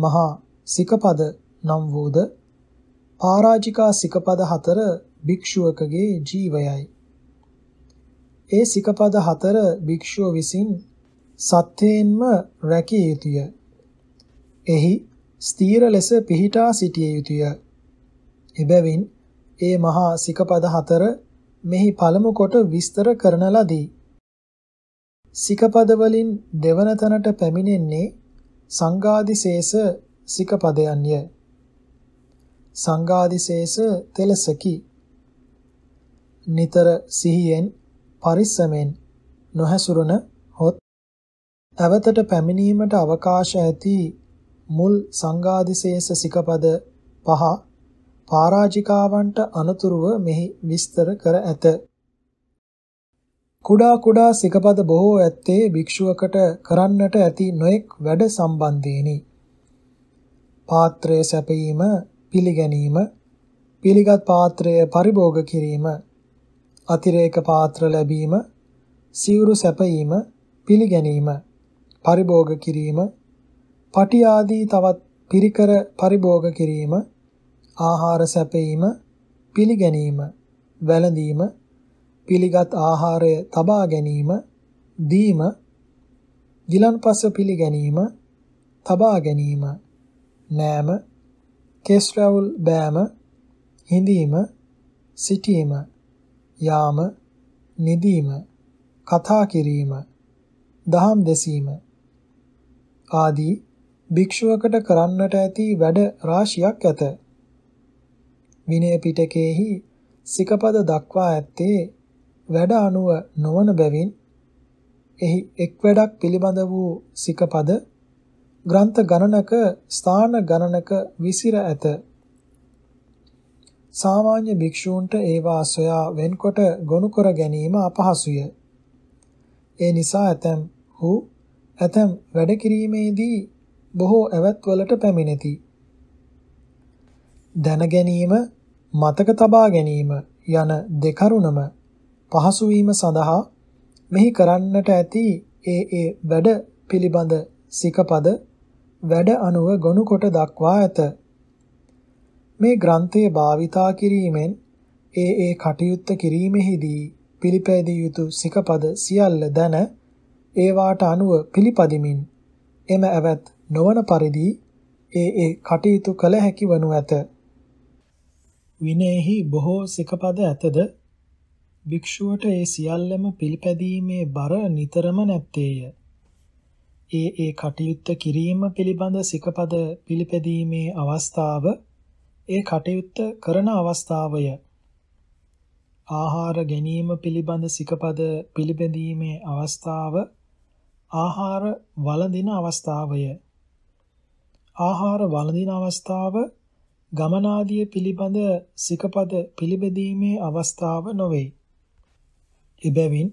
S1: මහා සිකපද නම් වූද පරාජිකා සිකපද හතර භික්ෂුවකගේ ජීවයයි. ඒ සිකපද හතර භික්ෂුව විසින් සත්‍යයෙන්ම රැකිය යුතුය. එහි ස්ථීර ලෙස පිහිටා සිටිය යුතුය. එබැවින් ඒ මහා සිකපද හතර මෙහි පළමු කොට විස්තර කරන ලදී. සිකපද වලින් දෙවන තැනට පැමිණෙන්නේ සංගාදිශේෂ සිකපදයන්ය. සංගාදිශේෂ තෙලසකි. නිතර සිහියෙන් පරිස්සමෙන් නොහැසුරුන හොත් ඇවතට පැමිණීමට අවකාශ ඇති මුල් සංගාදිශේෂ සිකපද පහ පරාජිකාවන්ට අනතුරුව මෙහි විස්තර කර ඇත. කුඩා කුඩා සිකපද බොහෝ ඇත්තේ භික්ෂුවකට කරන්නට ඇති නොඑක් වැඩ සම්බන්ධේනි. පාත්‍රය සැපීම, පිළිගැනීම, පිළිගත් පාත්‍රය පරිභෝග කිරීම, අතිරේක පාත්‍ර ලැබීම, සිවුරු සැපීම, පිළිගැනීම, පරිභෝග කිරීම, පටි ආදී තවත් පිරිකර පරිභෝග කිරීම ආහාර සැපීම, පිළිගැනීම, වැළඳීම, පිළිගත් ආහාරය තබා ගැනීම, දීම, ගිලන්පස පිළිගැනීම, තබා ගැනීම, නෑම, කෙස් රැවුල් බෑම, හිඳීම, සිටීම, යාම, නිදීම, කතා කිරීම, දහම් දෙසීම ආදී භික්ෂුවකට කරන්නට ඇති වැඩ රාශියක් ඇත. විනය පිටකයේහි සිකපද දක්වා ඇත්තේ වැඩ අනුව නොවන බැවින් එහි එක් වැඩක් පිළිබඳ වූ සිකපද ග්‍රන්ථ ගණනක ස්ථාන ගණනක විසිර ඇත. සාමාන්‍ය භික්ෂූන්ට ඒවා සොයා වෙන්කොට ගොනු කර ගැනීම අපහසුය. ඒ නිසා ඇතම් හු ඇතම් වැඩ කිරීමේදී බොහෝ ඇවැත්වලට පැමිණෙති. දැන ගැනීම මතක තබා ගැනීම යන දෙකරුණම පහසු වීම සඳහා මෙහි කරන්නට ඇති ඒ ඒ වැඩ පිළිබඳ සිකපද වැඩ අනුව ගොනු කොට දක්වා ඇත. මේ ග්‍රන්ථය භාවිතා කිරීමෙන් ඒ ඒ කටයුත්ත කිරීමෙහිදී පිළිපැදිය යුතු සිකපද සියල්ල දැන ඒවාට අනුව පිළිපදිමින් එම ඇවත් නොවන පරිදි ඒ ඒ කටයුතු කළ හැකි වනු ඇත. විනයෙහි බොහෝ සිකපද ඇතද භික්ෂුවට ඒ සියල්ලම පිළිපැදීමේ බර නිතරම නැත්තේය. ඒ ඒ කටයුත්ත කිරීම පිළිබඳ සිකපද පිළිපැදීමේ අවස්ථාව ඒ කටයුත්ත කරන අවස්ථාවය. ආහාර ගැනීම පිළිබඳ සිකපද පිළිපැදීමේ අවස්ථාව ආහාර වළඳින අවස්ථාවය. ආහාර වළඳින අවස්ථාව ගමනාදිය පිළිබඳ සිකපද පිළිබෙදීමේ අවස්ථාව නොවේ. එබැවින්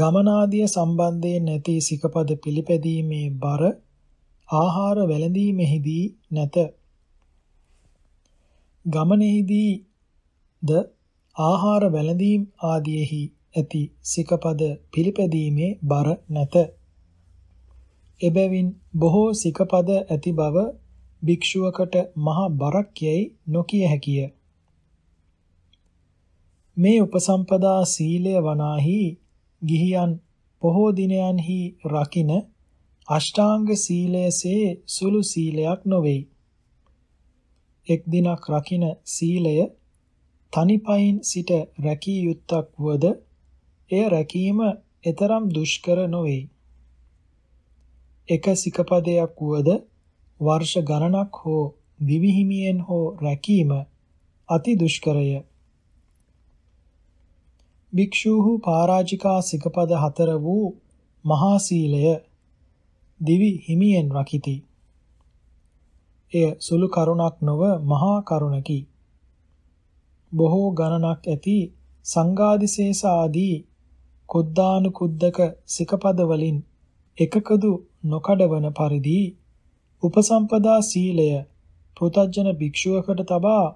S1: ගමනාදිය සම්බන්ධයෙන් නැති සිකපද පිළිපැදීමේ බර ආහාර වැළඳීමේදී නැත. ගමනේදී ද ආහාර වැළඳීම් ආදීෙහි ඇති සිකපද පිළිපැදීමේ බර නැත. එබැවින් බොහෝ සිකපද ඇති බව භික්ෂුවකට මහ බරක් යැයි නොකිය හැකිය. මේ උපසම්පදා සීලය වනාහි ගිහියන් පොහෝ දිනයන්හි රකින අෂ්ටාංග සීලයසේ සුළු සීලයක් නොවේ. එක් දිනක් රකින සීලය තනිපයින් සිට රැකී යුත්තක් වද එය රැකීම එතරම් දුෂ්කර නොවේ. එක සිකපදයක් වුවද වර්ෂ ගණනක් හෝ දිවිහිමියෙන් හෝ රැකීම අති දුෂ්කරය. භික්ෂූහු පරාජිකා සිකපද හතර වූ මහා සීලය දිවි හිමියෙන් රකිති. එය සුළු කරුණක් නොව මහා කරුණකි. බොහෝ ගණනක් ඇති සංගාදිශේෂ ආදී කුද්දානු කුද්දක සිකපද වලින් එකකදු නොකඩවන පරිදි උපසම්පදා සීලය පෘතජන භික්ෂුවකට තබා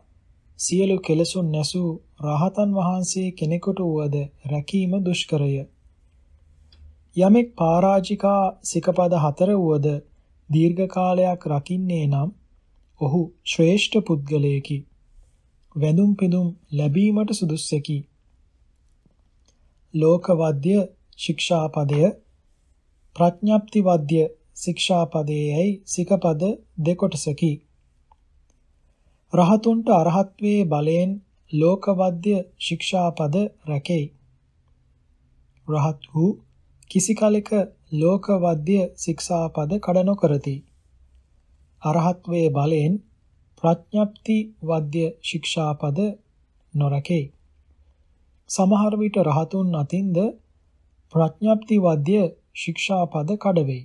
S1: සියලු කෙලසුන් නැසූ රහතන් වහන්සේ කෙනෙකුට වුවද රැකීම දුෂ්කරය. යමෙක් පරාජිකා සිකපද හතර වුවද දීර්ඝ කාලයක් රකින්නේ නම් ඔහු ශ්‍රේෂ්ඨ පුද්ගලයෙකි. වැඳුම් පිදුම් ලැබීමට සුදුස්සෙකි. ලෝකවද්‍ය ශික්ෂාපදය ප්‍රඥාප්තිවද්‍ය ශික්ෂාපදයේයි සිකපද දෙකොටසකි. රහතුන්ට අරහත්වේ බලයෙන් ලෝකවද්‍ය ශික්ෂාපද රැකෙයි. රහත් වූ කිසි කලෙක ලෝකවද්‍ය ශික්ෂාපද කඩ නොකරති. අරහත්වේ බලයෙන් ප්‍රඥප්ති වද්‍ය ශික්ෂාපද නොරකේ. සමහර විට රහතුන් අතින්ද ප්‍රඥප්ති වද්‍ය ශික්ෂාපද කඩ වෙයි.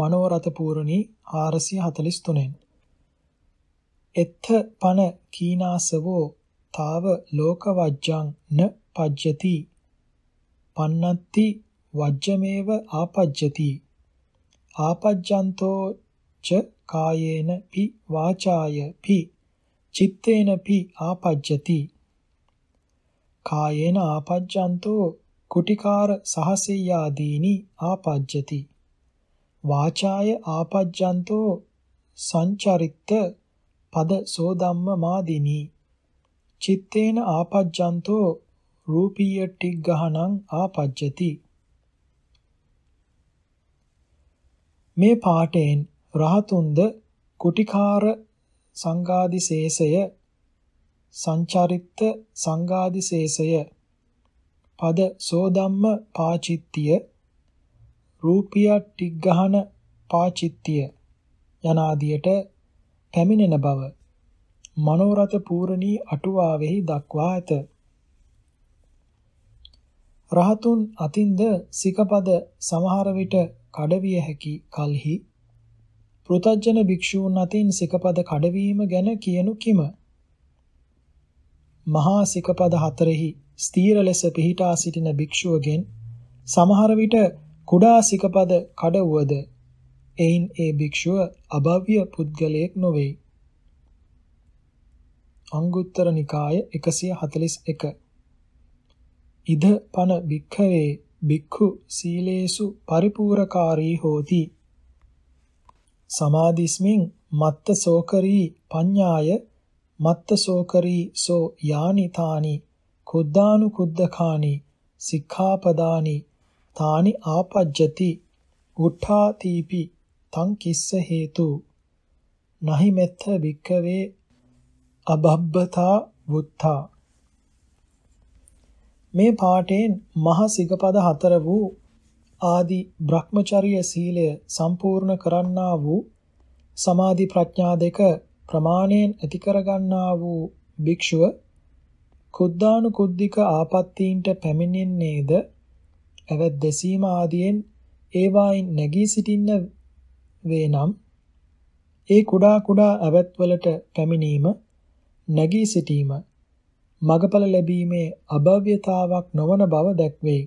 S1: මනෝරත පූර්ණී 443න් එත්ථ පන කීනාසවෝ තාව ලෝකවජ්ජං න පජ්ජති පන්නත්ති වජ්ජමේව ආපජ්ජති ආපජ්ජන්තෝ ච කායේන පි වාචාය පි චිත්තේන පි ආපජ්ජති කායේන ආපජ්ජන්තෝ කුටිකාර සහසෙය්‍යාදීනි ආපජ්ජති වාචාය ආපජ්ජන්තෝ සංචරිත්ත පද සෝ ධම්ම මාදිනි චිත්තේන ආපජ්ජන්තෝ රූපීය ටිග්ගහණං ආපජ්ජති මේ පාඨයෙන් රහතුන්ද කුටිකාර සංගාදිශේෂය සංචරිත්ත සංගාදිශේෂය පද සෝ ධම්ම පාචිත්‍ය රූපියා ටිග්ගහන පාචිත්‍ය යනාදියට පැමිණෙන බව මනෝරත පූර්ණී අටුවාවෙහි දක්වා ඇත. රහතුන් අතින්ද සිකපද සමහර විට කඩවිය හැකි කලෙහි පෘතජන භික්ෂූන් අතින් සිකපද කඩවීම ගැන කියනු කිම මහා සිකපද හතරෙහි ස්ථීර ලෙස පිහිටා සිටින භික්ෂුවගෙන් සමහර විට කුඩා සිකපද කඩවුවද එයින් ඒ භික්ෂුව අභව්‍ය පුද්ගලයෙක් නොවේ. අංගුත්තර නිකාය 141 ඉද පන භික්ඛවේ භික්ඛු සීලේසු පරිපූර්ණකාරී හෝති සමාධිස්මින් මත්ත සෝකරී පඤ්ඤාය මත්ත සෝකරී සෝ යානි තානි කුද්ධානු කුද්ධඛානි සික්ඛාපදානි තානි ආපජ්ජති උට්ඨාතිපි තං කිස්ස හේතු නහි මෙත්ත භික්කවේ අබබ්බතා වුත්තා මේ පාඨයෙන් මහ සිගපද හතර වූ ආදි Brahmacharya සීලය සම්පූර්ණ කරන්නා වූ සමාධි ප්‍රඥා දෙක ප්‍රමාණයෙන් ඇති කරගන්නා වූ භික්ෂුව කුද්ධානුකුද්ධික ආපත්තීන්ට පැමිණෙන්නේද ඇවැත් දෙසීම ආදියෙන් ඒවායින් නැගී සිටින්න වේ නම් ඒ කුඩා කුඩා ඇවැත්වලට පැමිණීම නැගී සිටීම මගඵල ලැබීමේ අභව්‍යතාවක් නොවන බව දැක්වේ.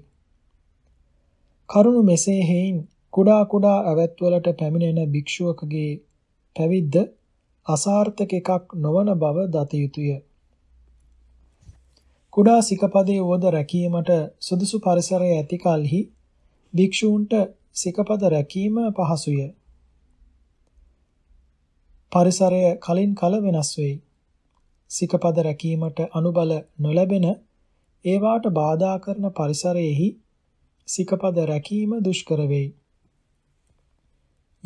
S1: කරුණු මෙසේ හේයින් කුඩා කුඩා ඇවැත්වලට පැමිණෙන භික්ෂුවකගේ පැවිද්ද අසාර්ථක එකක් නොවන බව දත යුතුය. කුඩා සිකපදයේ වද රැකීමට සුදුසු පරිසරය ඇති කලෙහි භික්ෂූන්ට සිකපද රැකීම පහසුය. පරිසරය කලින් කල වෙනස් වෙයි. සිකපද රැකීමට අනුබල නොලැබෙන ඒවාට බාධා කරන පරිසරයෙහි සිකපද රැකීම දුෂ්කර වෙයි.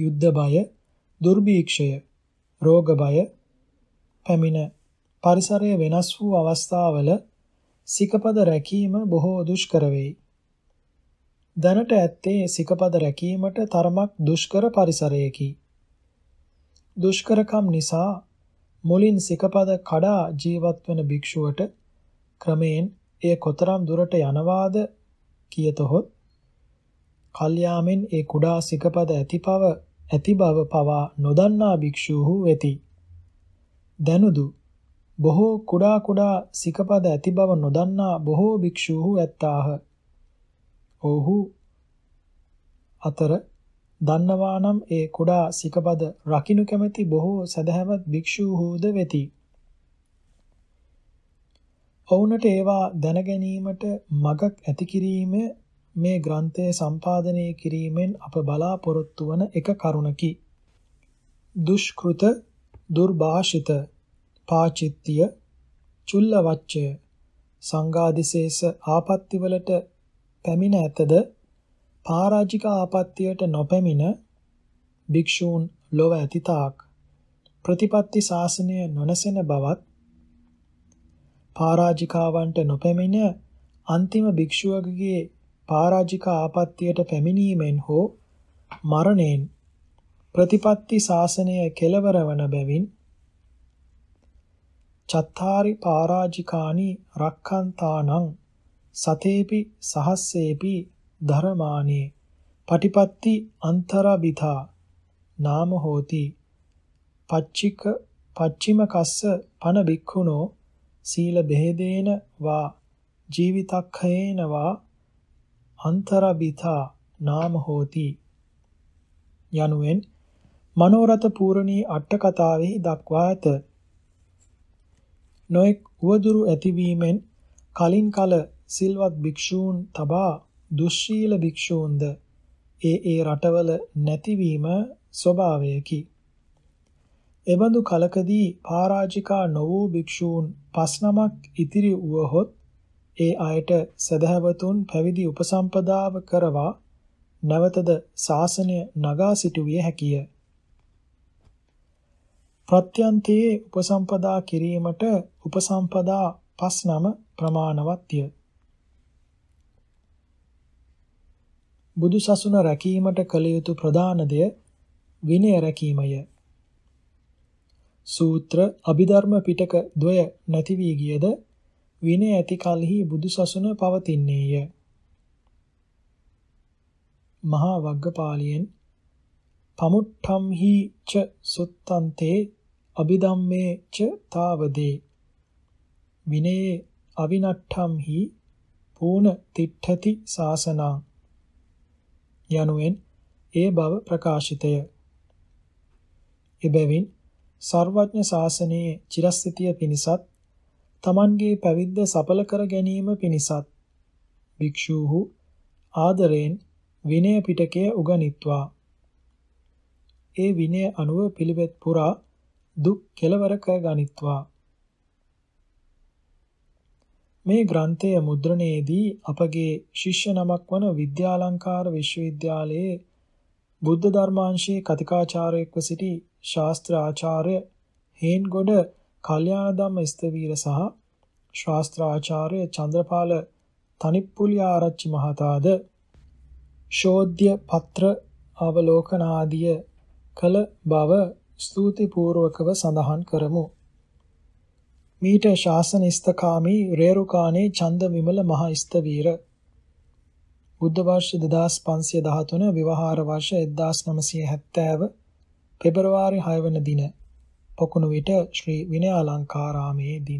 S1: යුද්ධ බය, දුර්භීක්ෂය, රෝග බය පැමිණ පරිසරය වෙනස් වූ අවස්ථාවල සිකපද රැකීම බොහෝ දුෂ්කර වෙයි. දැනට ඇත්තේ සිකපද රැකීමට තරමක් දුෂ්කර පරිසරයකි. දුෂ්කරකම් නිසා මුලින් සිකපද කඩා ජීවත් වන භික්ෂුවට ක්‍රමයෙන් එය කොතරම් දුරට යනවාද කියතොත් කල්යාමෙන් ඒ කුඩා සිකපද ඇතිපව ඇති බව පවා නොදන්නා භික්ෂූහු වෙති. දනුදු බොහෝ කුඩා කුඩා සිකපද ඇති බව නොදන්නා බොහෝ භික්ෂූහු ඇත්තාහ. ඔහු අතර දන්නවා නම් ඒ කුඩා සිකපද රකින්න කැමැති බොහෝ සදහැවත් භික්ෂූහුද වෙති. ඔවුන්ට ඒවා දැන ගැනීමට මගක් ඇති කිරීම මේ ග්‍රන්ථය සම්පාදනය කිරීමෙන් අප බලාපොරොත්තු වන එක කරුණකි. දුෂ්කෘත දුර්භාෂිත පාචිත්‍ය චුල්ලවච්චය සංඝාදිශේෂ ආපත්තිවලට පැමිණ ඇතද පරාජික ආපත්තියට නොපැමිණ භික්ෂූන් ලොව ඇතිතාක් ප්‍රතිපත්ති ශාසනය නොනසෙන බවත් පරාජිකාවන්ට නොපැමිණ අන්තිම භික්ෂුවකගේ පරාජික ආපත්තියට පැමිණීමෙන් හෝ මරණයෙන් ප්‍රතිපත්ති ශාසනය කෙලවර වන බැවින් චත්තාරි පරාජිකානි රක්ඛන්තානං සතේපි සහස්සේපි ධර්මානේ පටිපත්ති අන්තරබිධා නාම හෝති පච්චික පච්චිම කස්ස පන බික්ඛුනෝ සීල බෙහෙදේන වා ජීවිතක්ඛේන වා අන්තරබිතා නාම හෝති යනුවෙන් මනෝරත පූර්ණී අට කතාවෙහි දක්වා ඇත නොඑක් උවදුරු ඇතිවීමෙන් කලින් කල සිල්වත් භික්ෂූන් තබා දුස්සීල භික්ෂූන්ද ඒ ඒ රටවල නැතිවීම ස්වභාවයකි. එබඳු කලකදී පරාජිකා නොවූ භික්ෂූන් පස් නමක් ඉතිරි වුවහොත් ඒ අයට සදහවතුන් පැවිදි උපසම්පදාව කරවා නැවතද ශාසනය නගා සිටුවිය හැකිය. ප්‍රත්‍යන්තයේ උපසම්පදා කිරීමට උපසම්පදා පස් නම ප්‍රමාණවත්ය. බුදු සසුන රැකීමට කළ යුතු ප්‍රධාන දෙය විනය රැකීමය. සූත්‍ර අභිධර්ම පිටක ද්වය නැති වී ගියද විනය ඇති කලෙහි බුදු සසුන පවතින්නේය. මහා වග්ගපාලියෙන් පමුට්ටම්හි ච සුත්තන්තේ අභිධම්මේ ච තාවදේ විනේ අවිනට්ඨම්හි පූර්ණ තිට්ඨති සාසනං යනුවෙන් ඒ බව ප්‍රකාශිතය. එබැවින් සර්වඥ ශාසනයේ චිරස්ථිතිය පිණිසත් තමන්ගේ පැවිද්ද සඵල කර ගැනීම පිණිසත් භික්ෂූහු ආදරයෙන් විනය පිටකය උගනිත්වා ඒ විනය අනුව පිළිවෙත් පුරා දුක් කෙලවර කර ගනිත්වා මේ ග්‍රන්ථය මුද්‍රණයේදී අපගේ ශිෂ්‍ය නමක් වන විද්‍යාලංකාර විශ්වවිද්‍යාලයේ බුද්ධ ධර්මාංශයේ කතිකාචාර්යෙක්ව සිටි ශාස්ත්‍ර ආචාර්ය හේන්ගොඩ කල්යාණදම්ම ස්තවීර සහ ශාස්ත්‍ර ආචාර්ය චන්ද්‍රපාල තනිප්පුලි ආරච්චි මහතාද ශෝධ්‍ය පත්‍ර අවලෝකනාදිය කළ බව ස්තුතිපූර්වකව සඳහන් කරමු. මීට ශාසන ඉස්තකාමී රේරුකාණේ ඡන්ද විමල මහ ඉස්තවීර බුද්ධ වර්ෂ 2513 විවහාර වර්ෂ 1970 පෙබරවාරි 6 වන දින පොකුණු විට ශ්‍රී විනයාලංකාරාමේදී